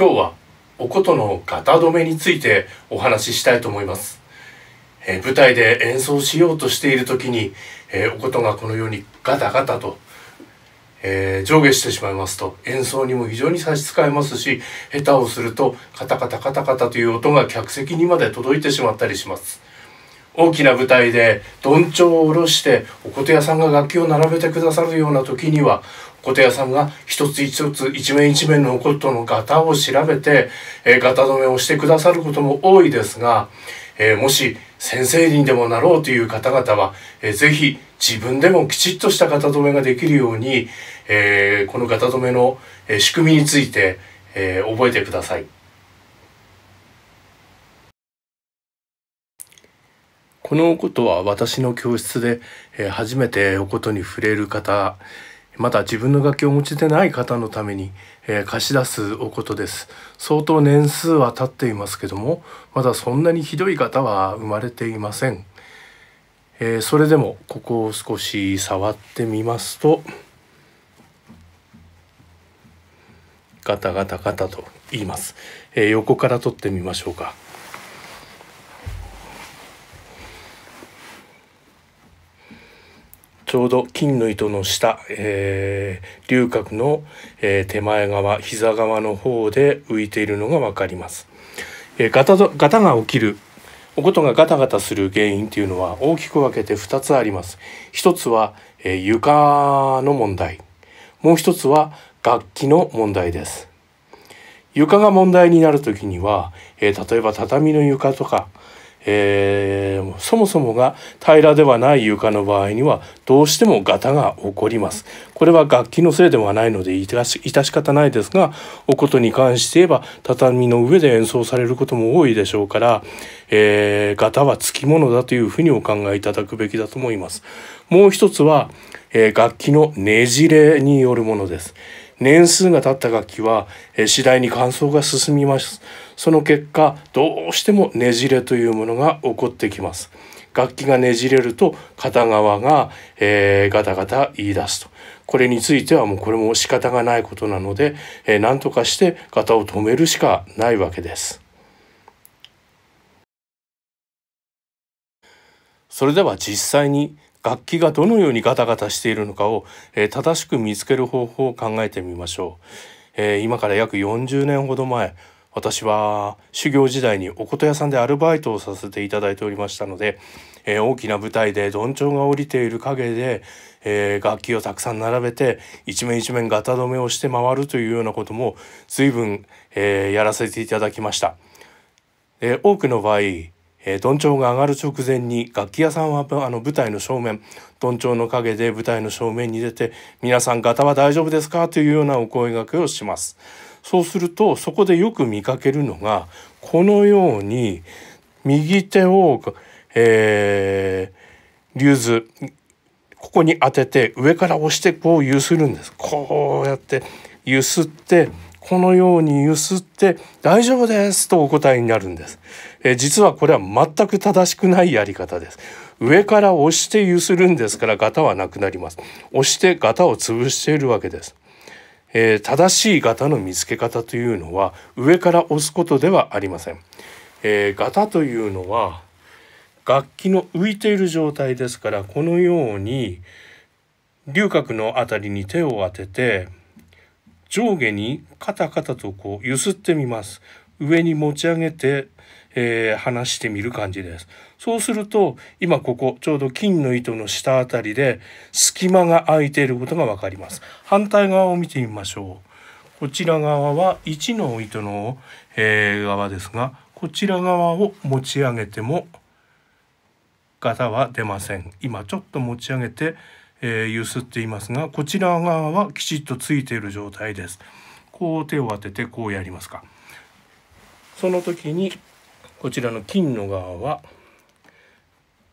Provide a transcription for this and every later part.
今日はお琴の型止めについてお話ししたいと思います、えー、舞台で演奏しようとしている時に、えー、お琴がこのようにガタガタと、えー、上下してしまいますと演奏にも非常に差し支えますし下手をするとカタカタカタカタという音が客席にまで届いてしまったりします大きな舞台でどんちょうを下ろしてお琴屋さんが楽器を並べてくださるような時には小手屋さんが一つ一つ一面一面のことの型を調べて、えー、型止めをしてくださることも多いですが、えー、もし先生にでもなろうという方々は、えー、ぜひ自分でもきちっとした型止めができるように、えー、この型止めの仕組みについて、えー、覚えてください。このことは私の教室で初めておことに触れる方また自分の楽器を持ちでない方のために、えー、貸し出すおことです相当年数は経っていますけどもまだそんなにひどい方は生まれていません、えー、それでもここを少し触ってみますとガタガタガタと言います、えー、横から撮ってみましょうかちょうど金の糸の下、えー、龍角の、えー、手前側膝側の方で浮いているのが分かります。えー、ガタガタが起きるおことがガタガタする原因というのは大きく分けて2つあります。1つは、えー、床の問題もう1つは楽器の問題です。床が問題になる時には、えー、例えば畳の床とか、えー、そもそもが平らではない床の場合にはどうしてもガタが起こります。これは楽器のせいではないので致し致し方ないですがおことに関して言えば畳の上で演奏されることも多いでしょうから、えー、型はつきものだというふうにお考えいただくべきだと思います。もう一つは、えー、楽器のねじれによるものです。年数が経った楽器は、えー、次第に乾燥が進みます。その結果、どうしてもねじれというものが起こってきます。楽器がねじれると片側が、えー、ガタガタ言い出すと。これについてはもうこれも仕方がないことなので、えー、何とかして型を止めるしかないわけです。それでは実際に楽器がどのようにガタガタしているのかを、えー、正しく見つける方法を考えてみましょう、えー、今から約40年ほど前私は修行時代にお琴屋さんでアルバイトをさせていただいておりましたので、えー、大きな舞台でどんちょうが降りている陰で、え楽器をたくさん並べて一面一面ガタ止めをして回るというようなことも随分、えやらせていただきました。え多くの場合えー、どんちょうが上がる直前に楽器屋さんはあの舞台の正面どんちょうの陰で舞台の正面に出て皆さん方は大丈夫ですかというようなお声がけをしますそうするとそこでよく見かけるのがこのように右手を、えー、竜図ここに当てて上から押してこう揺するんですこうやって揺すってこのように揺すって大丈夫ですとお答えになるんです。え実はこれは全く正しくないやり方です。上から押して揺するんですから型はなくなります。押して型を潰しているわけです。えー、正しい型の見つけ方というのは上から押すことではありません。えー、型というのは楽器の浮いている状態ですからこのように龍角の辺りに手を当てて上下にカタカタとこう揺すってみます。上に持ち上げて、えー、離してみる感じです。そうすると、今ここ、ちょうど金の糸の下あたりで隙間が空いていることがわかります。反対側を見てみましょう。こちら側は1の糸の、えー、側ですが、こちら側を持ち上げても、型は出ません。今ちょっと持ち上げて、えー、揺すっていますがこちら側はきちっとついている状態ですこう手を当ててこうやりますかその時にこちらの金の側は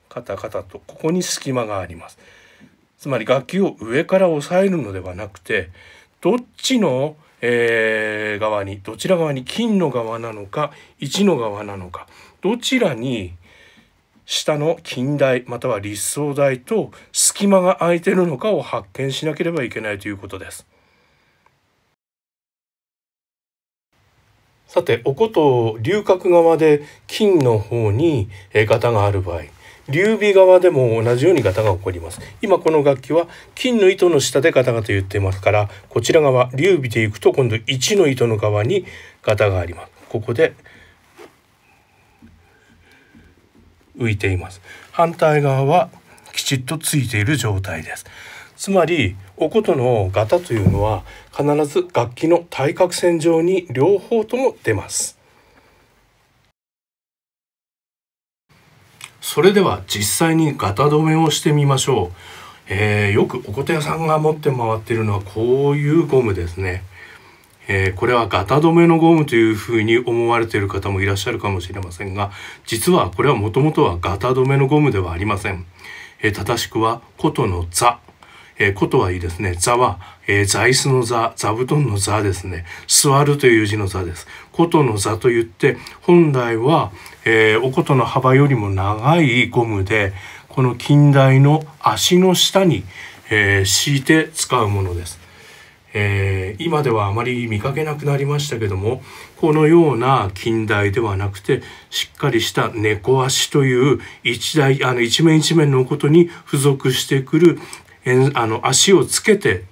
カタカタとここに隙間がありますつまり楽器を上から押さえるのではなくてどっちの、えー、側にどちら側に金の側なのか1の側なのかどちらに下の近代または立層代と隙間が空いてるのかを発見しなければいけないということです。さておこと龍角側で金の方に型がある場合劉備側でも同じように型が起こります今この楽器は金の糸の下で型がと言ってますからこちら側劉備で行くと今度1の糸の側に型がありますここで浮いています反対側はきちっとついている状態ですつまりお琴の型というのは必ず楽器の対角線上に両方とも出ますそれでは実際にガタ止めをしてみましょう、えー、よくおこ琴屋さんが持って回っているのはこういうゴムですねえー、これはガタ止めのゴムというふうに思われている方もいらっしゃるかもしれませんが実はこれはもともとはガタ止めのゴムではありません、えー、正しくは琴の座えー、ことはいいですね。座は、えー、座椅子の座、座布団の座ですね。座るという字の座です。ことの座といって、本来は、えー、おことの幅よりも長いゴムで、この近代の足の下に、えー、敷いて使うものです。えー、今ではあまり見かけなくなりましたけどもこのような近代ではなくてしっかりした猫足という一あの一面一面のことに付属してくるあの足をつけて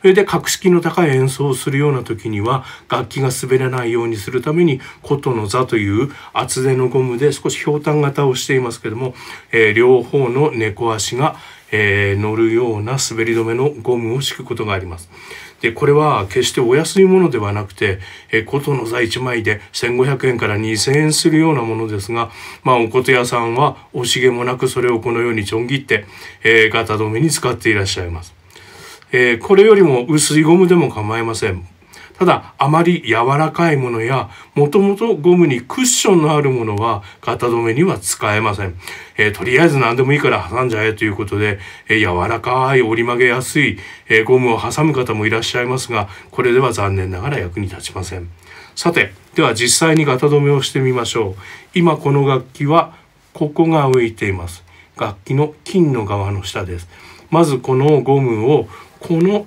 それで格式の高い演奏をするような時には楽器が滑らないようにするために琴の座という厚手のゴムで少しひょうたん型をしていますけども、えー、両方の猫足が、えー、乗るような滑り止めのゴムを敷くことがあります。でこれは決してお安いものではなくて、え琴の座1枚で1,500円から2,000円するようなものですが、まあ、お琴屋さんは惜しげもなくそれをこのようにちょん切って、えー、型止めに使っていらっしゃいます。えー、これよりも薄いゴムでも構いません。ただあまり柔らかいものやもともとゴムにクッションのあるものは型止めには使えません、えー、とりあえず何でもいいから挟んじゃえということで、えー、柔らかい折り曲げやすい、えー、ゴムを挟む方もいらっしゃいますがこれでは残念ながら役に立ちませんさてでは実際に型止めをしてみましょう今この楽器はここが浮いています楽器の金の側の下ですまずこのゴムをこの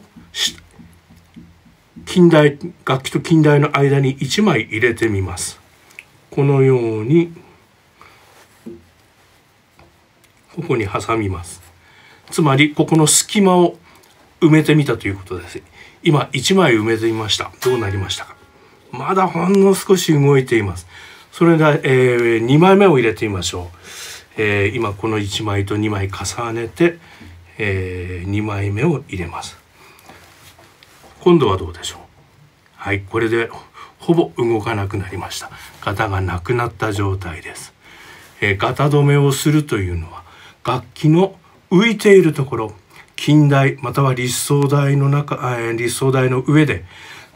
近代楽器と近代の間に1枚入れてみますこのようにここに挟みますつまりここの隙間を埋めてみたということです今1枚埋めてみましたどうなりましたかまだほんの少し動いていますそれでは、えー、2枚目を入れてみましょう、えー、今この1枚と2枚重ねて、えー、2枚目を入れます今度はどうでしょうはいこれでほぼ動かなくなりました型がなくなった状態です、えー、型止めをするというのは楽器の浮いているところ近代または立奏台の中、えー、立奏台の上で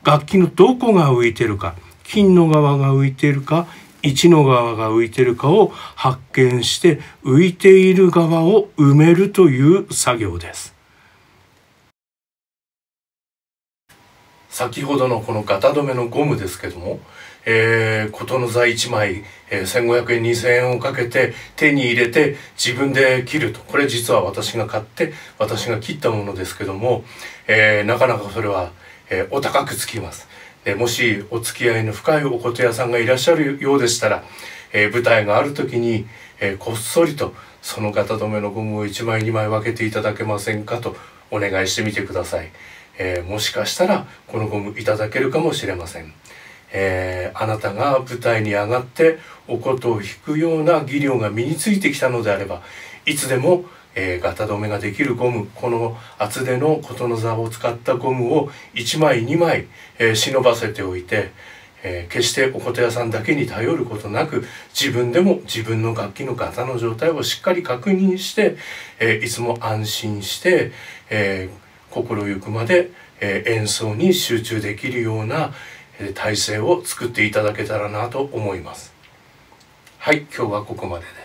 楽器のどこが浮いているか金の側が浮いているか1の側が浮いているかを発見して浮いている側を埋めるという作業です。先ほどのこのタ止めのゴムですけども、えー、琴の座1枚、えー、1500円2000円をかけて手に入れて自分で切るとこれ実は私が買って私が切ったものですけども、えー、なかなかそれは、えー、お高くつきます。でもしお付き合いの深いお琴屋さんがいらっしゃるようでしたら、えー、舞台がある時に、えー、こっそりとその型止めのゴムを1枚2枚分けていただけませんかとお願いしてみてください。えー、もしかしたらこのゴムいただけるかもしれません。えー、あなたが舞台に上がってお琴を弾くような技量が身についてきたのであればいつでも、えー、ガタ止めができるゴムこの厚手の琴の座を使ったゴムを1枚2枚、えー、忍ばせておいて、えー、決してお琴屋さんだけに頼ることなく自分でも自分の楽器の型の状態をしっかり確認して、えいつも安心して、えー心ゆくまで、えー、演奏に集中できるような、えー、体制を作っていただけたらなと思います。はい、今日はここまでです。